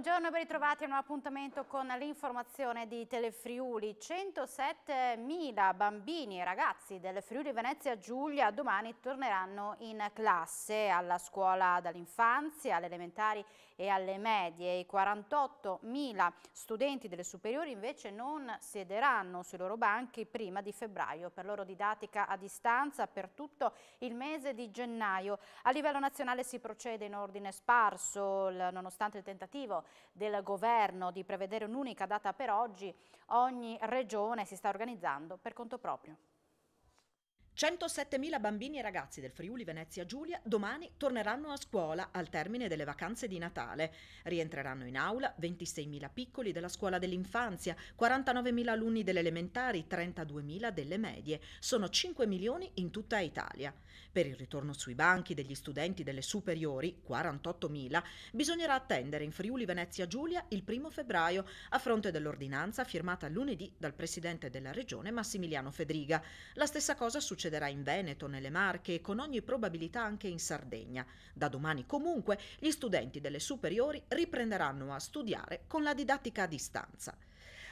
Buongiorno e ben ritrovati a un nuovo appuntamento con l'informazione di Telefriuli. 107.000 bambini e ragazzi del Friuli Venezia Giulia domani torneranno in classe alla scuola dall'infanzia, alle elementari e alle medie. I 48.000 studenti delle superiori invece non siederanno sui loro banchi prima di febbraio per loro didattica a distanza per tutto il mese di gennaio. A livello nazionale si procede in ordine sparso, nonostante il tentativo del governo di prevedere un'unica data per oggi, ogni regione si sta organizzando per conto proprio. 107.000 bambini e ragazzi del Friuli Venezia Giulia domani torneranno a scuola al termine delle vacanze di Natale. Rientreranno in aula 26.000 piccoli della scuola dell'infanzia, 49.000 alunni delle elementari, 32.000 delle medie. Sono 5 milioni in tutta Italia. Per il ritorno sui banchi degli studenti delle superiori, 48.000, bisognerà attendere in Friuli Venezia Giulia il 1 febbraio a fronte dell'ordinanza firmata lunedì dal presidente della regione Massimiliano Fedriga. La stessa cosa succede succederà in Veneto, nelle Marche e con ogni probabilità anche in Sardegna. Da domani comunque gli studenti delle superiori riprenderanno a studiare con la didattica a distanza.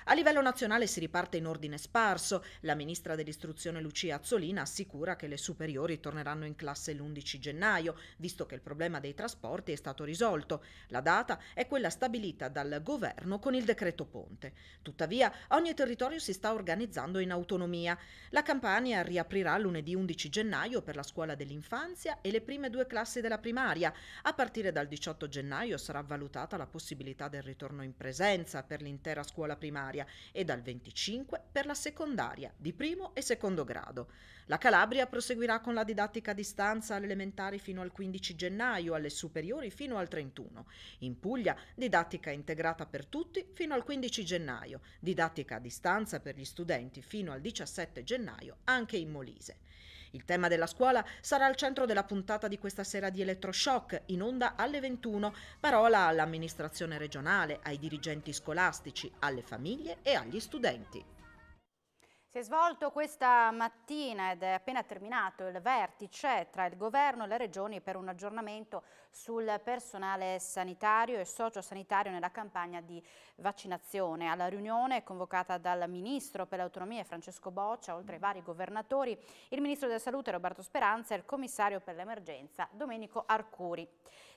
A livello nazionale si riparte in ordine sparso. La ministra dell'istruzione Lucia Azzolina assicura che le superiori torneranno in classe l'11 gennaio, visto che il problema dei trasporti è stato risolto. La data è quella stabilita dal governo con il decreto Ponte. Tuttavia, ogni territorio si sta organizzando in autonomia. La Campania riaprirà lunedì 11 gennaio per la scuola dell'infanzia e le prime due classi della primaria. A partire dal 18 gennaio sarà valutata la possibilità del ritorno in presenza per l'intera scuola primaria primaria e dal 25 per la secondaria di primo e secondo grado. La Calabria proseguirà con la didattica a distanza alle elementari fino al 15 gennaio, alle superiori fino al 31. In Puglia didattica integrata per tutti fino al 15 gennaio, didattica a distanza per gli studenti fino al 17 gennaio anche in Molise. Il tema della scuola sarà al centro della puntata di questa sera di Elettroshock, in onda alle 21, parola all'amministrazione regionale, ai dirigenti scolastici, alle famiglie e agli studenti. Si è svolto questa mattina ed è appena terminato il vertice tra il governo e le regioni per un aggiornamento sul personale sanitario e sociosanitario nella campagna di vaccinazione. Alla riunione convocata dal ministro per l'autonomia Francesco Boccia, oltre ai vari governatori, il ministro della salute Roberto Speranza e il commissario per l'emergenza Domenico Arcuri.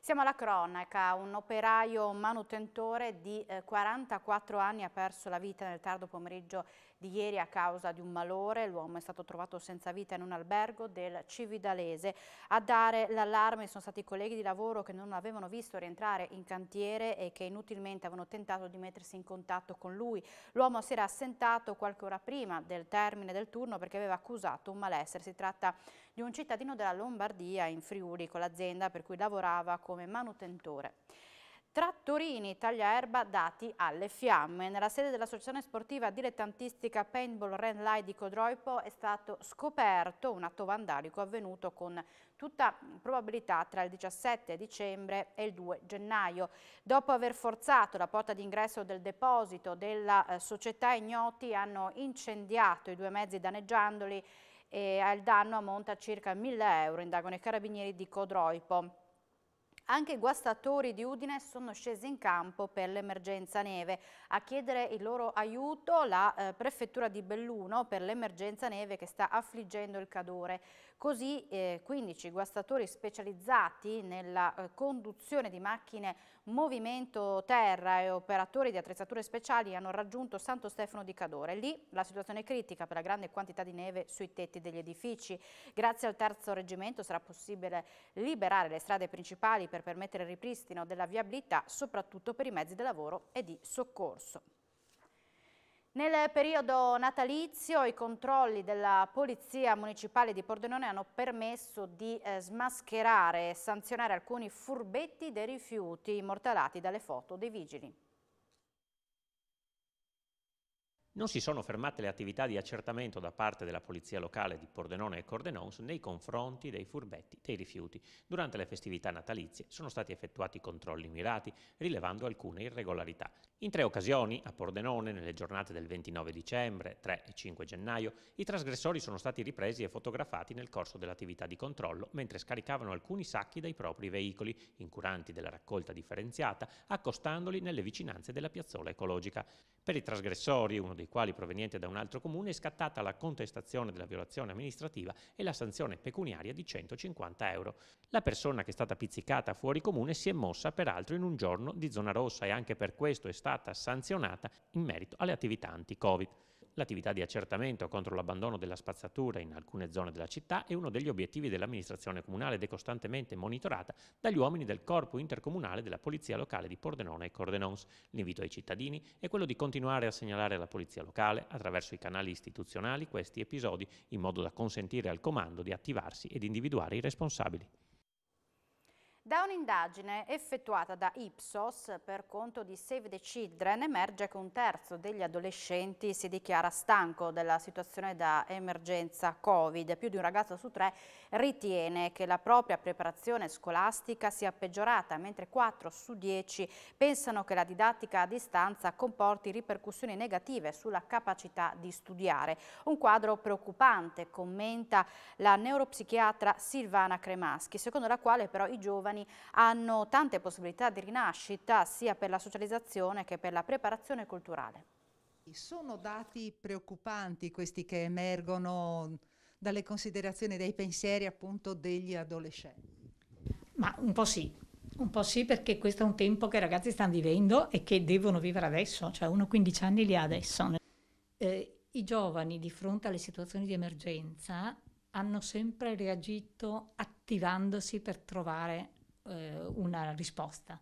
Siamo alla cronaca, un operaio manutentore di 44 eh, anni ha perso la vita nel tardo pomeriggio di ieri a causa di un malore. L'uomo è stato trovato senza vita in un albergo del Cividalese. A dare l'allarme sono stati i colleghi di lavoro che non avevano visto rientrare in cantiere e che inutilmente avevano tentato di mettersi in contatto con lui. L'uomo si era assentato qualche ora prima del termine del turno perché aveva accusato un malessere. Si tratta di un cittadino della Lombardia in Friuli con l'azienda per cui lavorava come manutentore. Trattorini tagliaerba dati alle fiamme. Nella sede dell'associazione sportiva dilettantistica Paintball Renlai di Codroipo è stato scoperto un atto vandalico avvenuto con tutta probabilità tra il 17 dicembre e il 2 gennaio. Dopo aver forzato la porta d'ingresso del deposito della eh, società ignoti hanno incendiato i due mezzi danneggiandoli e il danno ammonta a circa 1000 euro, indagano i carabinieri di Codroipo. Anche i guastatori di Udine sono scesi in campo per l'emergenza neve. A chiedere il loro aiuto la eh, prefettura di Belluno per l'emergenza neve che sta affliggendo il Cadore. Così eh, 15 guastatori specializzati nella eh, conduzione di macchine movimento terra e operatori di attrezzature speciali hanno raggiunto Santo Stefano di Cadore. Lì la situazione è critica per la grande quantità di neve sui tetti degli edifici. Grazie al terzo reggimento sarà possibile liberare le strade principali per permettere il ripristino della viabilità soprattutto per i mezzi di lavoro e di soccorso. Nel periodo natalizio i controlli della Polizia Municipale di Pordenone hanno permesso di eh, smascherare e sanzionare alcuni furbetti dei rifiuti immortalati dalle foto dei vigili. non si sono fermate le attività di accertamento da parte della polizia locale di Pordenone e Cordenons nei confronti dei furbetti dei rifiuti. Durante le festività natalizie sono stati effettuati controlli mirati, rilevando alcune irregolarità. In tre occasioni, a Pordenone, nelle giornate del 29 dicembre, 3 e 5 gennaio, i trasgressori sono stati ripresi e fotografati nel corso dell'attività di controllo mentre scaricavano alcuni sacchi dai propri veicoli, incuranti della raccolta differenziata, accostandoli nelle vicinanze della piazzola ecologica. Per i trasgressori, uno dei quali proveniente da un altro comune, è scattata la contestazione della violazione amministrativa e la sanzione pecuniaria di 150 euro. La persona che è stata pizzicata fuori comune si è mossa peraltro in un giorno di zona rossa e anche per questo è stata sanzionata in merito alle attività anti-Covid. L'attività di accertamento contro l'abbandono della spazzatura in alcune zone della città è uno degli obiettivi dell'amministrazione comunale ed è costantemente monitorata dagli uomini del corpo intercomunale della Polizia Locale di Pordenone e Cordenons. L'invito ai cittadini è quello di continuare a segnalare alla Polizia Locale, attraverso i canali istituzionali, questi episodi in modo da consentire al comando di attivarsi ed individuare i responsabili. Da un'indagine effettuata da Ipsos per conto di Save the Children emerge che un terzo degli adolescenti si dichiara stanco della situazione da emergenza Covid. Più di un ragazzo su tre ritiene che la propria preparazione scolastica sia peggiorata, mentre 4 su 10 pensano che la didattica a distanza comporti ripercussioni negative sulla capacità di studiare. Un quadro preoccupante, commenta la neuropsichiatra Silvana Cremaschi, secondo la quale però i giovani giovani hanno tante possibilità di rinascita sia per la socializzazione che per la preparazione culturale. Sono dati preoccupanti questi che emergono dalle considerazioni, dai pensieri appunto degli adolescenti. Ma un po' sì, un po' sì perché questo è un tempo che i ragazzi stanno vivendo e che devono vivere adesso, cioè uno 15 anni li ha adesso. Eh, I giovani di fronte alle situazioni di emergenza hanno sempre reagito attivandosi per trovare eh, una risposta.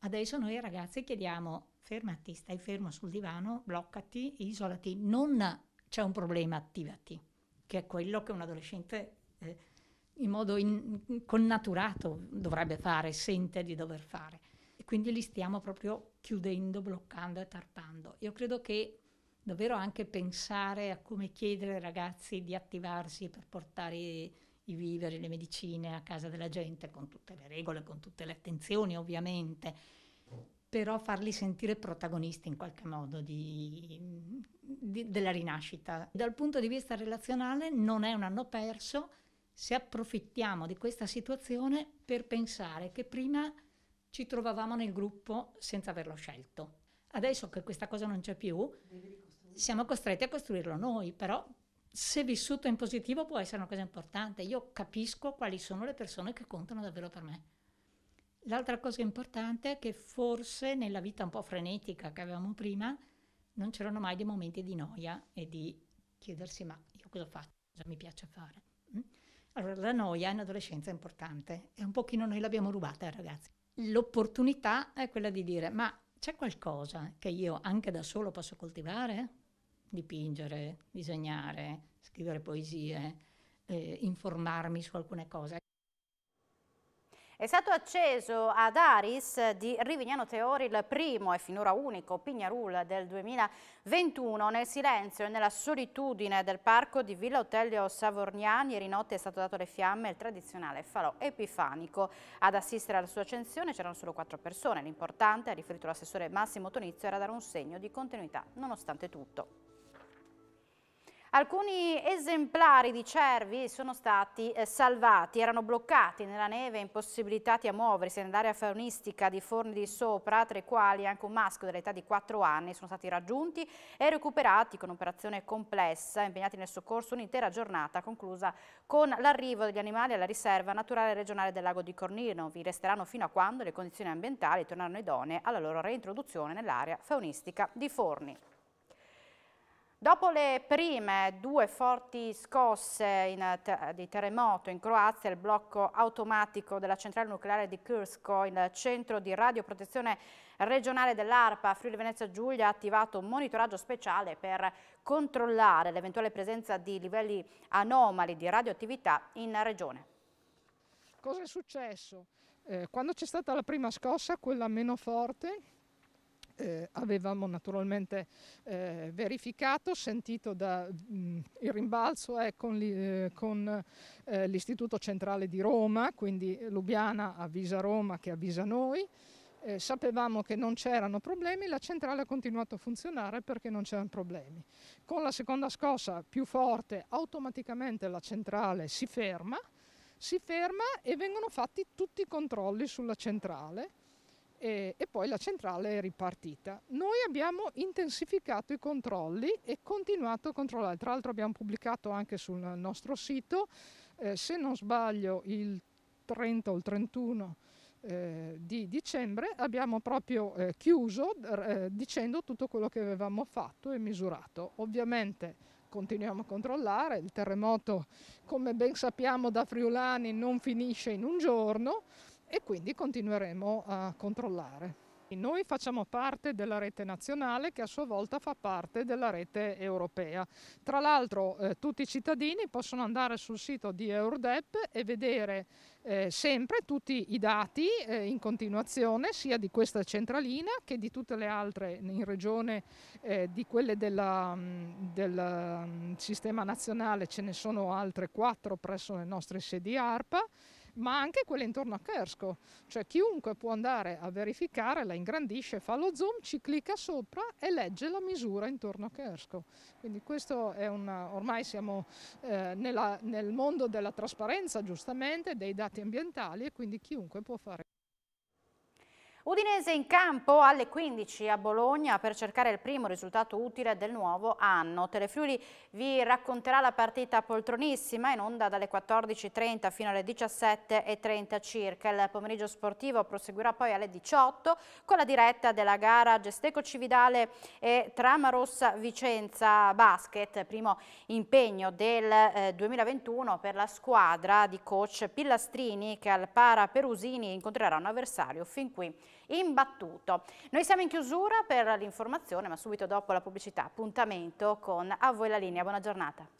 Adesso noi ragazzi chiediamo fermati, stai fermo sul divano, bloccati, isolati, non c'è un problema, attivati, che è quello che un adolescente eh, in modo in, connaturato dovrebbe fare, sente di dover fare. E quindi li stiamo proprio chiudendo, bloccando e tarpando. Io credo che davvero anche pensare a come chiedere ai ragazzi di attivarsi per portare i viveri, le medicine a casa della gente, con tutte le regole, con tutte le attenzioni ovviamente, però farli sentire protagonisti in qualche modo di, di, della rinascita. Dal punto di vista relazionale non è un anno perso se approfittiamo di questa situazione per pensare che prima ci trovavamo nel gruppo senza averlo scelto. Adesso che questa cosa non c'è più, siamo costretti a costruirlo noi, però se vissuto in positivo può essere una cosa importante. Io capisco quali sono le persone che contano davvero per me. L'altra cosa importante è che forse nella vita un po' frenetica che avevamo prima non c'erano mai dei momenti di noia e di chiedersi ma io cosa faccio, cosa mi piace fare. Mm? Allora la noia in adolescenza è importante è un pochino noi l'abbiamo rubata ai eh, ragazzi. L'opportunità è quella di dire ma c'è qualcosa che io anche da solo posso coltivare? dipingere, disegnare, scrivere poesie, eh, informarmi su alcune cose. È stato acceso ad Aris di Rivignano Teori il primo e finora unico Pignarul del 2021. Nel silenzio e nella solitudine del parco di Villa Otelio Savorniani, ieri notte è stato dato alle fiamme il tradizionale falò epifanico. Ad assistere alla sua accensione c'erano solo quattro persone. L'importante, ha riferito l'assessore Massimo Tonizio, era dare un segno di continuità nonostante tutto. Alcuni esemplari di cervi sono stati eh, salvati, erano bloccati nella neve, impossibilitati a muoversi nell'area faunistica di Forni di Sopra, tra i quali anche un maschio dell'età di 4 anni sono stati raggiunti e recuperati con operazione complessa, impegnati nel soccorso un'intera giornata conclusa con l'arrivo degli animali alla riserva naturale regionale del lago di Cornino. Vi resteranno fino a quando le condizioni ambientali torneranno idonee alla loro reintroduzione nell'area faunistica di Forni. Dopo le prime due forti scosse te di terremoto in Croazia, il blocco automatico della centrale nucleare di Kursko, il centro di radioprotezione regionale dell'ARPA Friuli Venezia Giulia ha attivato un monitoraggio speciale per controllare l'eventuale presenza di livelli anomali di radioattività in regione. Cosa è successo? Eh, quando c'è stata la prima scossa, quella meno forte, eh, avevamo naturalmente eh, verificato, sentito da, mh, mm, il rimbalzo è eh, con, li, eh, con eh, l'Istituto Centrale di Roma, quindi Lubiana avvisa Roma che avvisa noi. Eh, sapevamo che non c'erano problemi, la centrale ha continuato a funzionare perché non c'erano problemi. Con la seconda scossa più forte automaticamente la centrale si ferma, si ferma e vengono fatti tutti i controlli sulla centrale e, e, poi la centrale è ripartita. Noi abbiamo intensificato i controlli e continuato a controllare, tra l'altro abbiamo pubblicato anche sul nostro sito, eh, se non sbaglio il 30 o il 31 eh, di dicembre abbiamo proprio eh, chiuso eh, dicendo tutto quello che avevamo fatto e misurato. Ovviamente continuiamo a controllare, il terremoto come ben sappiamo da Friulani non finisce in un giorno, e quindi continueremo a controllare. Noi facciamo parte della rete nazionale che a sua volta fa parte della rete europea. Tra l'altro eh, tutti i cittadini possono andare sul sito di Eurodep e vedere eh, sempre tutti i dati eh, in continuazione sia di questa centralina che di tutte le altre in regione eh, di quelle della, mm, del mm, sistema nazionale ce ne sono altre quattro presso le nostre sedi ARPA ma anche quelle intorno a Kersko. Cioè chiunque può andare a verificare, la ingrandisce, fa lo zoom, ci clicca sopra e legge la misura intorno a Kersko. Quindi questo è un, ormai siamo eh, nella, nel mondo della trasparenza giustamente, dei dati ambientali e quindi chiunque può fare. Udinese in campo alle 15 a Bologna per cercare il primo risultato utile del nuovo anno. Telefriuli vi racconterà la partita poltronissima in onda dalle 14.30 fino alle 17.30 circa. Il pomeriggio sportivo proseguirà poi alle 18 con la diretta della gara Gesteco Cividale e Tramarossa Vicenza Basket, primo impegno del 2021 eh, per la squadra di coach Pillastrini che al Para Perusini incontrerà un avversario fin qui imbattuto. Noi siamo in chiusura per l'informazione, ma subito dopo la pubblicità, appuntamento con A voi la linea. Buona giornata.